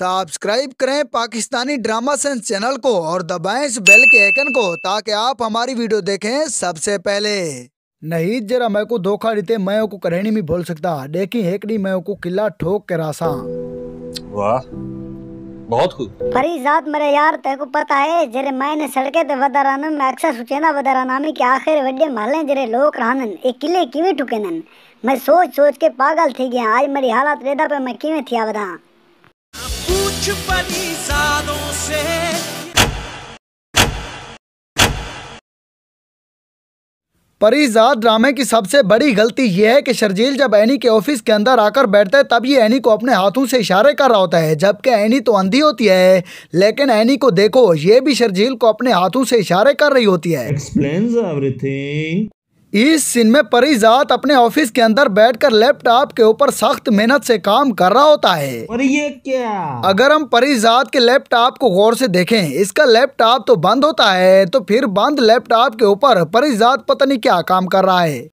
subscribe करें Pakistani drama sense channel को और दबाएं इस बेल के आइकन को ताकि आप हमारी वीडियो देखें सबसे पहले नहीं जरा मैं को धोखा देते मैं को करहनी नहीं बोल सकता देखी हेकड़ी मैं को किला ठोक के रासा वाह बहुत खूब फरीजात मेरे यार ते को पता है जरे मैंने सड़के ते वदाराना में अक्सर सुचेना वदाराना में के आखिर वड्डे माले जरे लोग रानन एक किले किवें ठुकेनन मैं सोच सोच के पागल थी गया आज मेरी हालत रेदा पे मैं किवें थिया वदा छुपनी से ड्रामे की सबसे बड़ी गलती यह है कि शर्जील जब एनी के ऑफिस के अंदर आकर बैठता है तब ये एनी को अपने हाथों से इशारे कर रहा होता है जबकि एनी तो अंधी होती है लेकिन एनी को देखो ये भी शर्जील को अपने हाथों से इशारे कर रही होती है इस सीन में परिजात अपने ऑफिस के अंदर बैठकर लैपटॉप के ऊपर सख्त मेहनत से काम कर रहा होता है और ये क्या अगर हम परिजात के लैपटॉप को गौर से देखें इसका लैपटॉप तो बंद होता है तो फिर बंद लैपटॉप के ऊपर परिजात पता नहीं क्या काम कर रहा है